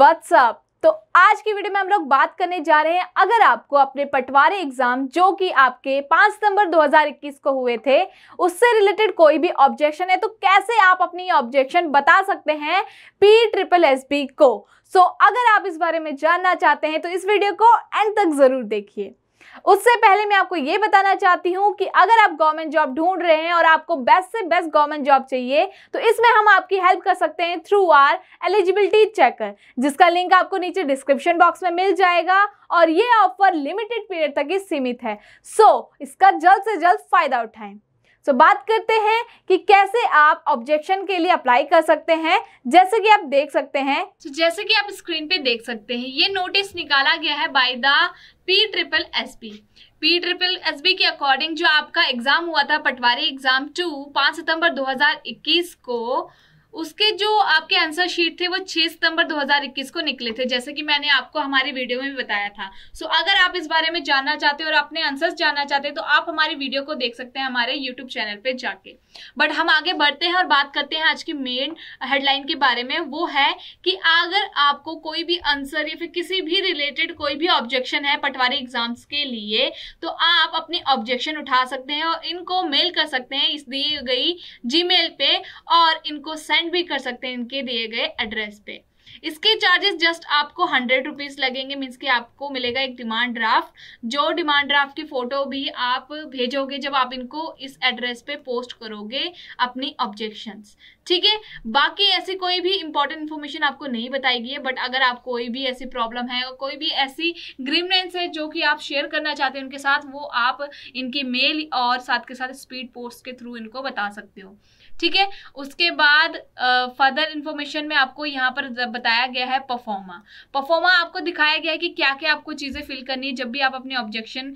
WhatsApp तो आज की वीडियो में हम लोग बात करने जा रहे हैं अगर आपको अपने पटवारी एग्जाम जो कि आपके 5 सितंबर 2021 को हुए थे उससे रिलेटेड कोई भी ऑब्जेक्शन है तो कैसे आप अपनी ऑब्जेक्शन बता सकते हैं पी ट्रिपल एस बी को सो so, अगर आप इस बारे में जानना चाहते हैं तो इस वीडियो को एंड तक जरूर देखिए उससे पहले मैं आपको ये बताना चाहती हूँ कि अगर आप गवर्नमेंट जॉब ढूंढ रहे हैं और आपको बेस्ट से बेस्ट गवर्नमेंट जॉब चाहिए तो इसमें हम आपकी हेल्प कर सकते हैं थ्रू आर एलिजिबिलिटी चेकर जिसका लिंक आपको नीचे डिस्क्रिप्शन बॉक्स में मिल जाएगा और ये ऑफर लिमिटेड पीरियड तक ही सीमित है सो so, इसका जल्द से जल्द फायदा उठाएं सो so, बात करते हैं कि कैसे आप ऑब्जेक्शन के लिए अप्लाई कर सकते हैं जैसे कि आप देख सकते हैं so, तो जैसे कि आप स्क्रीन पे देख सकते हैं ये नोटिस निकाला गया है by the P triple S B P triple S B के अकॉर्डिंग जो आपका एग्जाम हुआ था पटवारी एग्जाम टू पाँच सितंबर 2021 को उसके जो आपके आंसर शीट थे वो 6 सितंबर 2021 को निकले थे जैसे कि मैंने आपको हमारे वीडियो में भी बताया था सो so, अगर आप इस बारे में जानना चाहते हो और अपने आंसर्स जानना चाहते हैं तो आप हमारी वीडियो को देख सकते हैं हमारे यूट्यूब चैनल पे जाके बट हम आगे बढ़ते हैं और बात करते हैं आज की मेन हेडलाइन के बारे में वो है कि अगर आपको कोई भी आंसर या फिर किसी भी रिलेटेड कोई भी ऑब्जेक्शन है पटवारी एग्जाम्स के लिए तो आप अपने ऑब्जेक्शन उठा सकते हैं और इनको मेल कर सकते हैं इस दी गई जी पे और इनको सेंड सेंड भी कर सकते हैं इनके दिए गए एड्रेस पे इसके चार्जेस जस्ट आपको हंड्रेड रुपीज़ लगेंगे मीन्स कि आपको मिलेगा एक डिमांड ड्राफ्ट जो डिमांड ड्राफ्ट की फ़ोटो भी आप भेजोगे जब आप इनको इस एड्रेस पे पोस्ट करोगे अपनी ऑब्जेक्शंस ठीक है बाकी ऐसी कोई भी इंपॉर्टेंट इन्फॉर्मेशन आपको नहीं बताई गई है बट अगर आप कोई भी ऐसी प्रॉब्लम है कोई भी ऐसी ग्रीवनेंस है जो कि आप शेयर करना चाहते हैं उनके साथ वो आप इनकी मेल और साथ के साथ स्पीड पोस्ट के थ्रू इनको बता सकते हो ठीक है उसके बाद फर्दर इन्फॉर्मेशन में आपको यहाँ पर बताया गया है परफॉर्मा परफॉर्मा आपको दिखाया गया है कि क्या क्या आपको चीज़ें फिल करनी है जब भी आप अपने ऑब्जेक्शन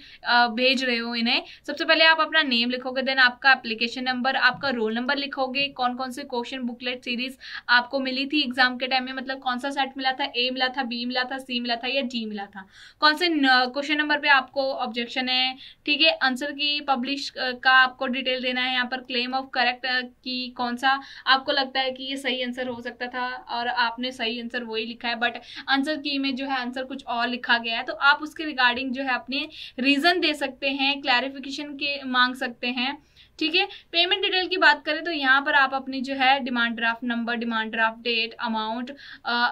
भेज रहे हो इन्हें सबसे पहले आप अपना नेम लिखोगे देन आपका एप्लीकेशन नंबर आपका रोल नंबर लिखोगे कौन कौन से क्वेश्चन बुकलेट सीरीज आपको मिली थी एग्जाम के टाइम में मतलब कौन सा सेट मिला था ए मिला था बी मिला था सी मिला था या डी मिला था कौन से क्वेश्चन नंबर पर आपको ऑब्जेक्शन है ठीक है आंसर की पब्लिश का आपको डिटेल देना है यहाँ पर क्लेम ऑफ करेक्ट की कौन सा आपको लगता है कि ये सही आंसर हो सकता था और आपने सही सही आंसर वही लिखा है बट आंसर की में जो है आंसर कुछ और लिखा गया है तो आप उसके रिगार्डिंग जो है अपने रीज़न दे सकते हैं क्लैरिफिकेशन के मांग सकते हैं ठीक है पेमेंट डिटेल की बात करें तो यहाँ पर आप अपनी जो है demand draft number demand draft date amount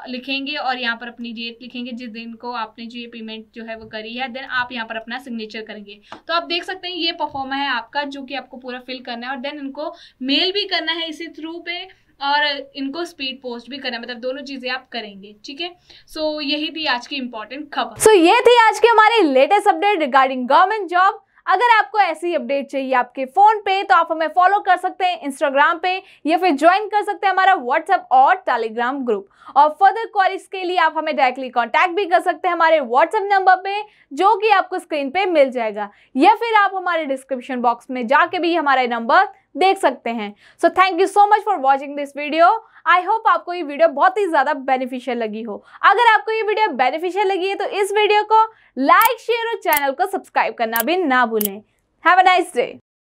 लिखेंगे और यहाँ पर अपनी डेट लिखेंगे जिस दिन को आपने जो ये पेमेंट जो है वो करी है देन आप यहाँ पर अपना सिग्नेचर करेंगे तो आप देख सकते हैं ये परफॉर्मा है आपका जो कि आपको पूरा फिल करना है और देन इनको मेल भी करना है इसी थ्रू पे और इनको स्पीड पोस्ट भी करना मतलब दोनों चीज़ें आप करेंगे ठीक है सो यही थी आज की इंपॉर्टेंट खबर सो ये थी आज की हमारी latest update regarding government job अगर आपको ऐसी अपडेट चाहिए आपके फोन पे तो आप हमें फॉलो कर सकते हैं इंस्टाग्राम पे या फिर ज्वाइन कर सकते हैं हमारा व्हाट्सएप और टेलीग्राम ग्रुप और फर्दर क्वारीज के लिए आप हमें डायरेक्टली कांटेक्ट भी कर सकते हैं हमारे व्हाट्सएप नंबर पे जो कि आपको स्क्रीन पे मिल जाएगा या फिर आप हमारे डिस्क्रिप्शन बॉक्स में जाके भी हमारा नंबर देख सकते हैं so thank you so much for watching this video I hope आपको ये वीडियो बहुत ही ज़्यादा बेनिफिशियल लगी हो अगर आपको ये वीडियो बेनिफिशियल लगी है तो इस वीडियो को लाइक शेयर और चैनल को सब्सक्राइब करना भी ना भूलें हैव अ नाइस डे